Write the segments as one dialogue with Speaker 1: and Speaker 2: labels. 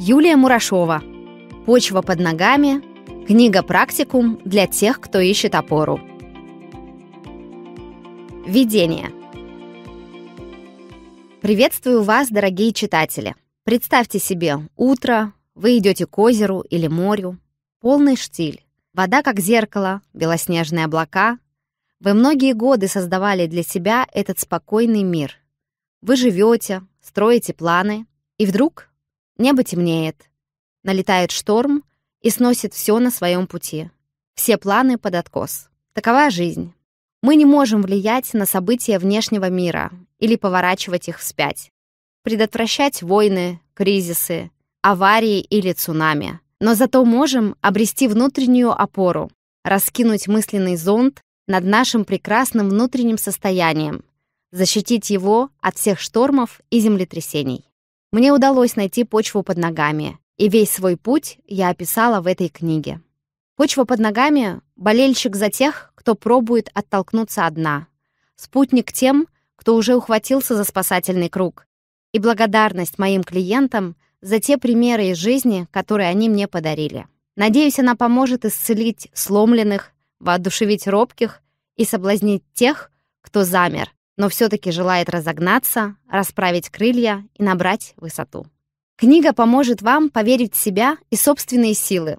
Speaker 1: Юлия Мурашова. Почва под ногами. Книга «Практикум» для тех, кто ищет опору. Введение. Приветствую вас, дорогие читатели. Представьте себе утро, вы идете к озеру или морю. Полный штиль. Вода как зеркало, белоснежные облака. Вы многие годы создавали для себя этот спокойный мир. Вы живете, строите планы, и вдруг Небо темнеет. Налетает шторм и сносит все на своем пути. Все планы под откос. Такова жизнь. Мы не можем влиять на события внешнего мира или поворачивать их вспять. Предотвращать войны, кризисы, аварии или цунами. Но зато можем обрести внутреннюю опору, раскинуть мысленный зонт над нашим прекрасным внутренним состоянием, защитить его от всех штормов и землетрясений. Мне удалось найти почву под ногами, и весь свой путь я описала в этой книге. Почва под ногами — болельщик за тех, кто пробует оттолкнуться от дна, спутник тем, кто уже ухватился за спасательный круг, и благодарность моим клиентам за те примеры из жизни, которые они мне подарили. Надеюсь, она поможет исцелить сломленных, воодушевить робких и соблазнить тех, кто замер, но все-таки желает разогнаться, расправить крылья и набрать высоту. Книга поможет вам поверить в себя и собственные силы.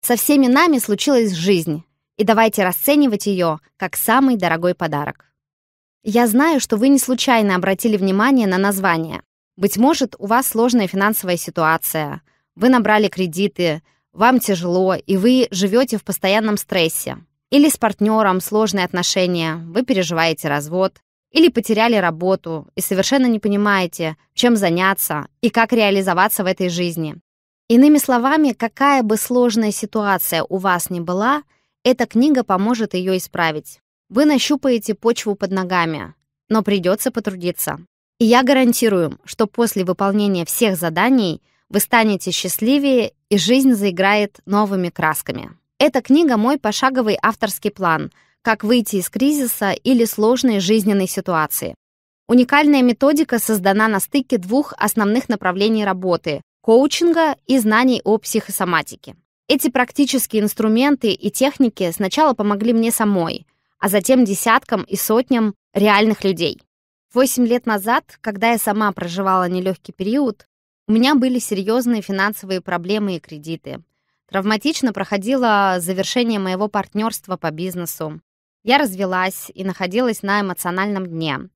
Speaker 1: Со всеми нами случилась жизнь, и давайте расценивать ее как самый дорогой подарок. Я знаю, что вы не случайно обратили внимание на название. Быть может, у вас сложная финансовая ситуация, вы набрали кредиты, вам тяжело, и вы живете в постоянном стрессе. Или с партнером сложные отношения, вы переживаете развод, или потеряли работу и совершенно не понимаете, чем заняться и как реализоваться в этой жизни. Иными словами, какая бы сложная ситуация у вас ни была, эта книга поможет ее исправить. Вы нащупаете почву под ногами, но придется потрудиться. И я гарантирую, что после выполнения всех заданий вы станете счастливее и жизнь заиграет новыми красками. Эта книга — мой пошаговый авторский план — как выйти из кризиса или сложной жизненной ситуации. Уникальная методика создана на стыке двух основных направлений работы – коучинга и знаний о психосоматике. Эти практические инструменты и техники сначала помогли мне самой, а затем десяткам и сотням реальных людей. Восемь лет назад, когда я сама проживала нелегкий период, у меня были серьезные финансовые проблемы и кредиты. Травматично проходило завершение моего партнерства по бизнесу. Я развелась и находилась на эмоциональном дне.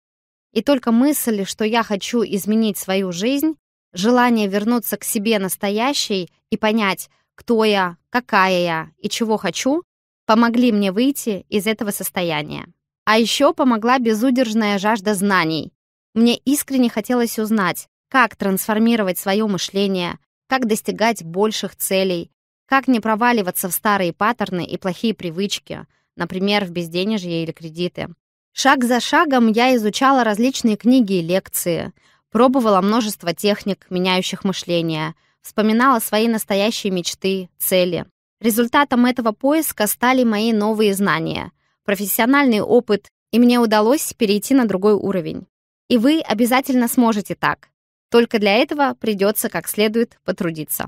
Speaker 1: И только мысль, что я хочу изменить свою жизнь, желание вернуться к себе настоящей и понять, кто я, какая я и чего хочу, помогли мне выйти из этого состояния. А еще помогла безудержная жажда знаний. Мне искренне хотелось узнать, как трансформировать свое мышление, как достигать больших целей, как не проваливаться в старые паттерны и плохие привычки — например, в безденежье или кредиты. Шаг за шагом я изучала различные книги и лекции, пробовала множество техник, меняющих мышление, вспоминала свои настоящие мечты, цели. Результатом этого поиска стали мои новые знания, профессиональный опыт, и мне удалось перейти на другой уровень. И вы обязательно сможете так. Только для этого придется как следует потрудиться.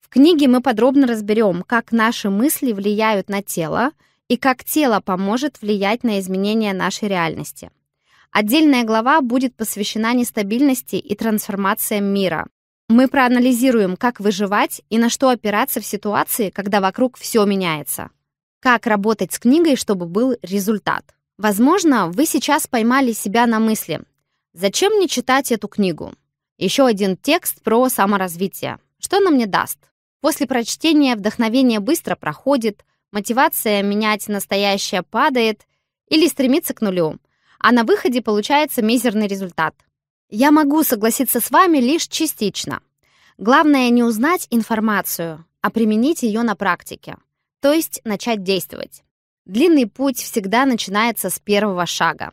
Speaker 1: В книге мы подробно разберем, как наши мысли влияют на тело, и как тело поможет влиять на изменения нашей реальности. Отдельная глава будет посвящена нестабильности и трансформациям мира. Мы проанализируем, как выживать и на что опираться в ситуации, когда вокруг все меняется. Как работать с книгой, чтобы был результат. Возможно, вы сейчас поймали себя на мысли «Зачем мне читать эту книгу?» Еще один текст про саморазвитие. Что она мне даст? После прочтения вдохновение быстро проходит, Мотивация менять настоящее падает или стремится к нулю, а на выходе получается мизерный результат. Я могу согласиться с вами лишь частично. Главное не узнать информацию, а применить ее на практике, то есть начать действовать. Длинный путь всегда начинается с первого шага.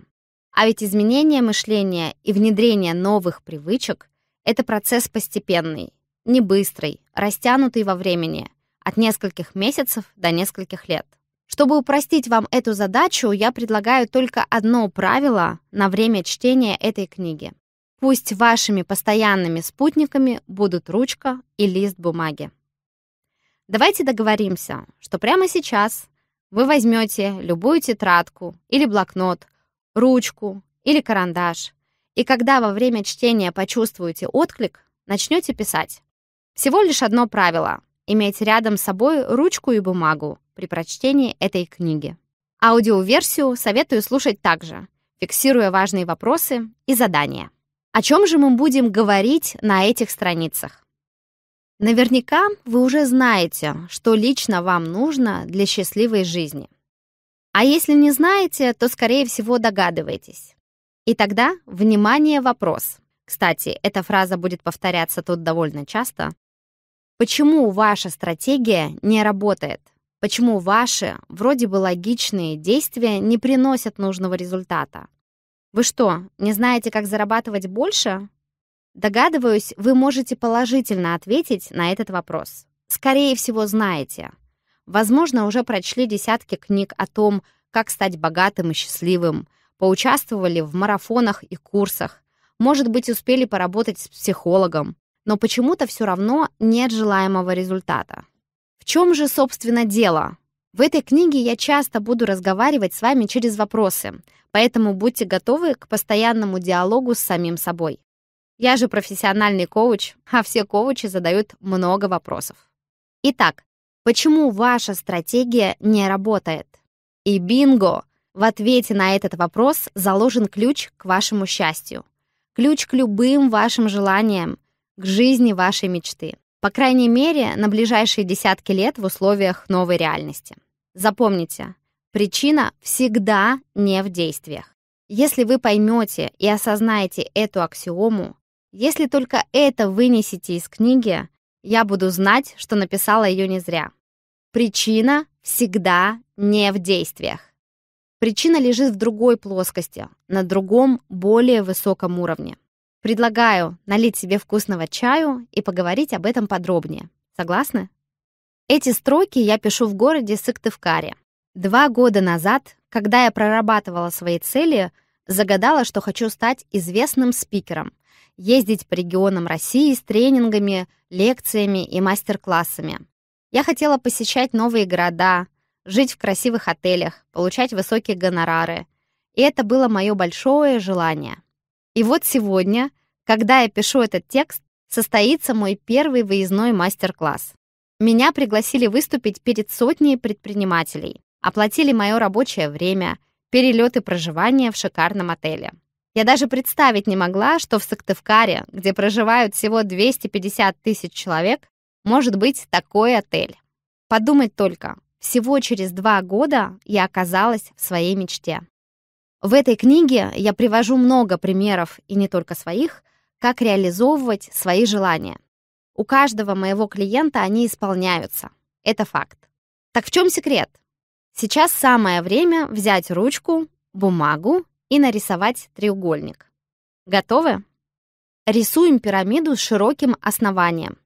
Speaker 1: А ведь изменение мышления и внедрение новых привычек — это процесс постепенный, не быстрый, растянутый во времени — от нескольких месяцев до нескольких лет. Чтобы упростить вам эту задачу, я предлагаю только одно правило на время чтения этой книги. Пусть вашими постоянными спутниками будут ручка и лист бумаги. Давайте договоримся, что прямо сейчас вы возьмете любую тетрадку или блокнот, ручку или карандаш, и когда во время чтения почувствуете отклик, начнете писать. Всего лишь одно правило иметь рядом с собой ручку и бумагу при прочтении этой книги. Аудиоверсию советую слушать также, фиксируя важные вопросы и задания. О чем же мы будем говорить на этих страницах? Наверняка вы уже знаете, что лично вам нужно для счастливой жизни. А если не знаете, то, скорее всего, догадываетесь. И тогда, внимание, вопрос. Кстати, эта фраза будет повторяться тут довольно часто, Почему ваша стратегия не работает? Почему ваши, вроде бы логичные, действия не приносят нужного результата? Вы что, не знаете, как зарабатывать больше? Догадываюсь, вы можете положительно ответить на этот вопрос. Скорее всего, знаете. Возможно, уже прочли десятки книг о том, как стать богатым и счастливым, поучаствовали в марафонах и курсах, может быть, успели поработать с психологом, но почему-то все равно нет желаемого результата. В чем же, собственно, дело? В этой книге я часто буду разговаривать с вами через вопросы, поэтому будьте готовы к постоянному диалогу с самим собой. Я же профессиональный коуч, а все коучи задают много вопросов. Итак, почему ваша стратегия не работает? И бинго! В ответе на этот вопрос заложен ключ к вашему счастью. Ключ к любым вашим желаниям – к жизни вашей мечты. По крайней мере, на ближайшие десятки лет в условиях новой реальности. Запомните, причина всегда не в действиях. Если вы поймете и осознаете эту аксиому, если только это вынесете из книги, я буду знать, что написала ее не зря. Причина всегда не в действиях. Причина лежит в другой плоскости, на другом, более высоком уровне. Предлагаю налить себе вкусного чаю и поговорить об этом подробнее. Согласны? Эти строки я пишу в городе Сыктывкаре. Два года назад, когда я прорабатывала свои цели, загадала, что хочу стать известным спикером, ездить по регионам России с тренингами, лекциями и мастер-классами. Я хотела посещать новые города, жить в красивых отелях, получать высокие гонорары. И это было мое большое желание. И вот сегодня, когда я пишу этот текст, состоится мой первый выездной мастер-класс. Меня пригласили выступить перед сотней предпринимателей, оплатили мое рабочее время, перелет и проживание в шикарном отеле. Я даже представить не могла, что в Сыктывкаре, где проживают всего 250 тысяч человек, может быть такой отель. Подумать только, всего через два года я оказалась в своей мечте. В этой книге я привожу много примеров, и не только своих, как реализовывать свои желания. У каждого моего клиента они исполняются. Это факт. Так в чем секрет? Сейчас самое время взять ручку, бумагу и нарисовать треугольник. Готовы? Рисуем пирамиду с широким основанием.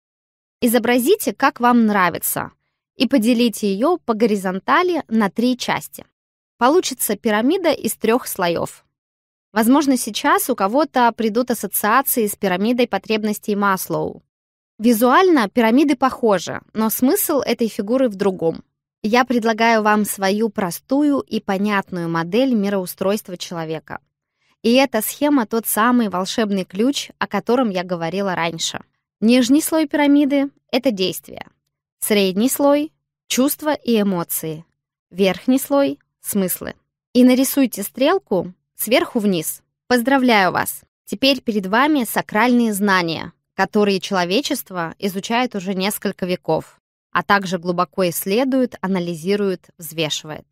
Speaker 1: Изобразите, как вам нравится, и поделите ее по горизонтали на три части. Получится пирамида из трех слоев. Возможно, сейчас у кого-то придут ассоциации с пирамидой потребностей Маслоу. Визуально пирамиды похожи, но смысл этой фигуры в другом. Я предлагаю вам свою простую и понятную модель мироустройства человека. И эта схема тот самый волшебный ключ, о котором я говорила раньше. Нижний слой пирамиды — это действие. Средний слой — чувства и эмоции. Верхний слой смыслы. И нарисуйте стрелку сверху вниз. Поздравляю вас! Теперь перед вами сакральные знания, которые человечество изучает уже несколько веков, а также глубоко исследует, анализирует, взвешивает.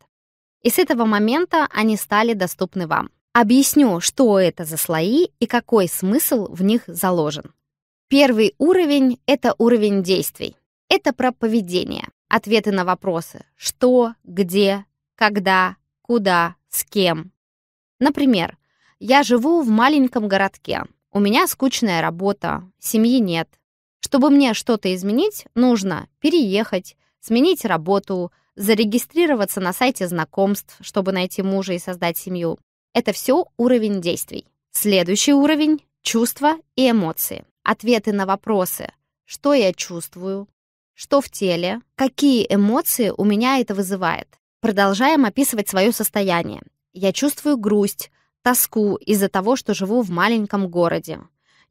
Speaker 1: И с этого момента они стали доступны вам. Объясню, что это за слои и какой смысл в них заложен. Первый уровень — это уровень действий. Это про поведение, ответы на вопросы «что», «где», когда, куда, с кем. Например, я живу в маленьком городке. У меня скучная работа, семьи нет. Чтобы мне что-то изменить, нужно переехать, сменить работу, зарегистрироваться на сайте знакомств, чтобы найти мужа и создать семью. Это все уровень действий. Следующий уровень — чувства и эмоции. Ответы на вопросы «Что я чувствую?», «Что в теле?», «Какие эмоции у меня это вызывает?», Продолжаем описывать свое состояние. Я чувствую грусть, тоску из-за того, что живу в маленьком городе.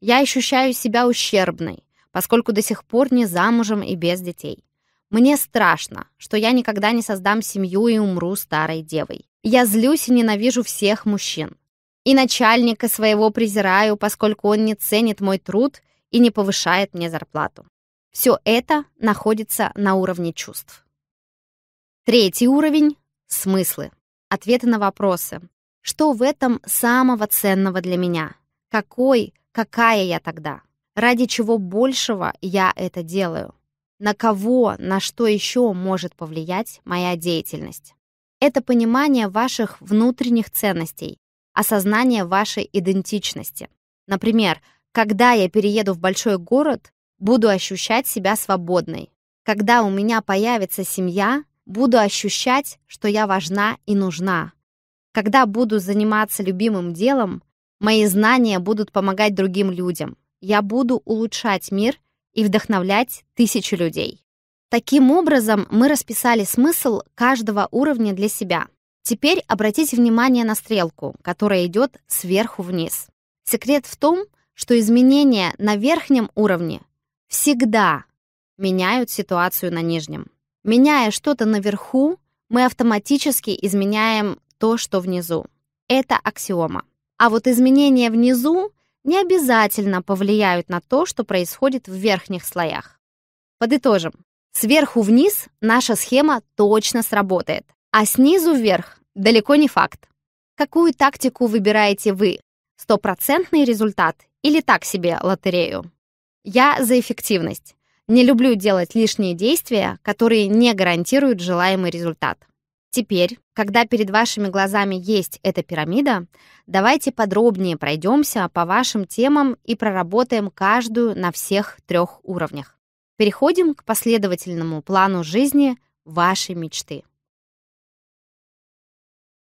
Speaker 1: Я ощущаю себя ущербной, поскольку до сих пор не замужем и без детей. Мне страшно, что я никогда не создам семью и умру старой девой. Я злюсь и ненавижу всех мужчин. И начальника своего презираю, поскольку он не ценит мой труд и не повышает мне зарплату. Все это находится на уровне чувств. Третий уровень — смыслы. Ответы на вопросы. Что в этом самого ценного для меня? Какой, какая я тогда? Ради чего большего я это делаю? На кого, на что еще может повлиять моя деятельность? Это понимание ваших внутренних ценностей, осознание вашей идентичности. Например, когда я перееду в большой город, буду ощущать себя свободной. Когда у меня появится семья, буду ощущать, что я важна и нужна. Когда буду заниматься любимым делом, мои знания будут помогать другим людям. Я буду улучшать мир и вдохновлять тысячи людей. Таким образом, мы расписали смысл каждого уровня для себя. Теперь обратите внимание на стрелку, которая идет сверху вниз. Секрет в том, что изменения на верхнем уровне всегда меняют ситуацию на нижнем. Меняя что-то наверху, мы автоматически изменяем то, что внизу. Это аксиома. А вот изменения внизу не обязательно повлияют на то, что происходит в верхних слоях. Подытожим. Сверху вниз наша схема точно сработает, а снизу вверх далеко не факт. Какую тактику выбираете вы? Стопроцентный результат или так себе лотерею? Я за эффективность. Не люблю делать лишние действия, которые не гарантируют желаемый результат. Теперь, когда перед вашими глазами есть эта пирамида, давайте подробнее пройдемся по вашим темам и проработаем каждую на всех трех уровнях. Переходим к последовательному плану жизни вашей мечты.